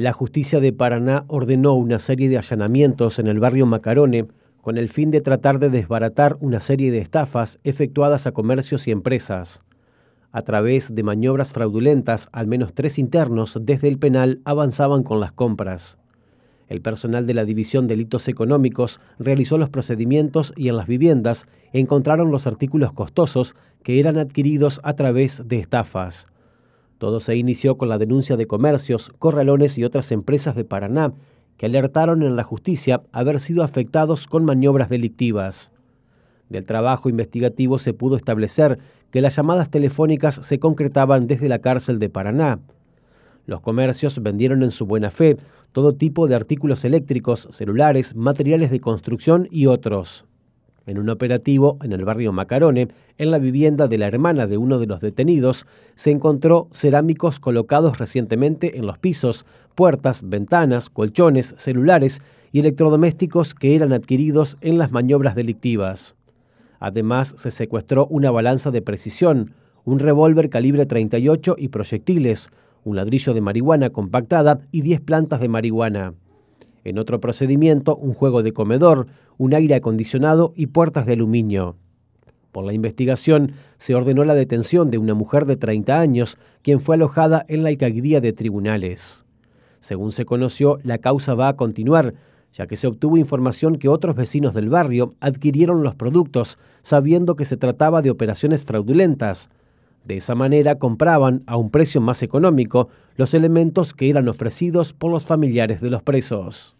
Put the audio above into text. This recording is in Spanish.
la justicia de Paraná ordenó una serie de allanamientos en el barrio Macarone con el fin de tratar de desbaratar una serie de estafas efectuadas a comercios y empresas. A través de maniobras fraudulentas, al menos tres internos desde el penal avanzaban con las compras. El personal de la División Delitos Económicos realizó los procedimientos y en las viviendas encontraron los artículos costosos que eran adquiridos a través de estafas. Todo se inició con la denuncia de comercios, corralones y otras empresas de Paraná que alertaron en la justicia haber sido afectados con maniobras delictivas. Del trabajo investigativo se pudo establecer que las llamadas telefónicas se concretaban desde la cárcel de Paraná. Los comercios vendieron en su buena fe todo tipo de artículos eléctricos, celulares, materiales de construcción y otros. En un operativo en el barrio Macarone, en la vivienda de la hermana de uno de los detenidos, se encontró cerámicos colocados recientemente en los pisos, puertas, ventanas, colchones, celulares y electrodomésticos que eran adquiridos en las maniobras delictivas. Además, se secuestró una balanza de precisión, un revólver calibre 38 y proyectiles, un ladrillo de marihuana compactada y 10 plantas de marihuana. En otro procedimiento, un juego de comedor, un aire acondicionado y puertas de aluminio. Por la investigación, se ordenó la detención de una mujer de 30 años, quien fue alojada en la alcaldía de tribunales. Según se conoció, la causa va a continuar, ya que se obtuvo información que otros vecinos del barrio adquirieron los productos, sabiendo que se trataba de operaciones fraudulentas. De esa manera compraban a un precio más económico los elementos que eran ofrecidos por los familiares de los presos.